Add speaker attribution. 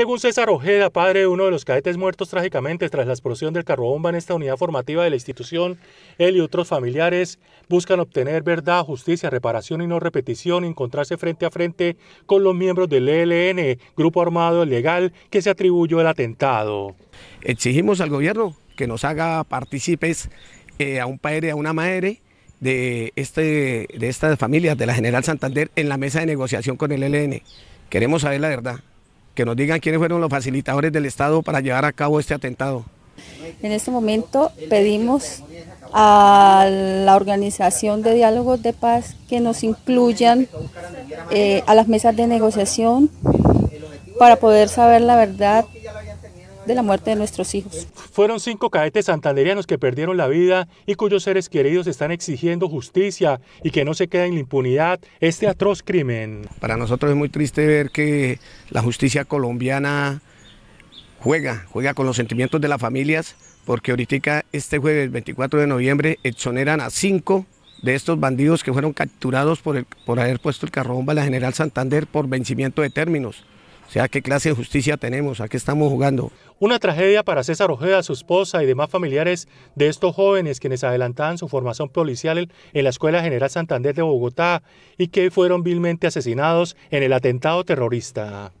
Speaker 1: Según César Ojeda, padre de uno de los cadetes muertos trágicamente tras la explosión del carro en esta unidad formativa de la institución, él y otros familiares buscan obtener verdad, justicia, reparación y no repetición y encontrarse frente a frente con los miembros del ELN, grupo armado legal que se atribuyó el atentado. Exigimos al gobierno que nos haga
Speaker 2: partícipes eh, a un padre, a una madre de, este, de estas familias de la General Santander en la mesa de negociación con el ELN. Queremos saber la verdad que nos digan quiénes fueron los facilitadores del Estado para llevar a cabo este atentado.
Speaker 3: En este momento pedimos a la Organización de Diálogos de Paz que nos incluyan eh, a las mesas de negociación para poder saber la verdad la muerte de nuestros hijos.
Speaker 1: Fueron cinco cadetes santanderianos que perdieron la vida y cuyos seres queridos están exigiendo justicia y que no se quede en la impunidad este atroz crimen.
Speaker 2: Para nosotros es muy triste ver que la justicia colombiana juega, juega con los sentimientos de las familias, porque ahorita este jueves 24 de noviembre exoneran a cinco de estos bandidos que fueron capturados por, por haber puesto el carro bomba a la General Santander por vencimiento de términos. O sea, ¿qué clase de justicia tenemos? ¿A qué estamos jugando?
Speaker 1: Una tragedia para César Ojeda, su esposa y demás familiares de estos jóvenes quienes adelantaban su formación policial en la Escuela General Santander de Bogotá y que fueron vilmente asesinados en el atentado terrorista.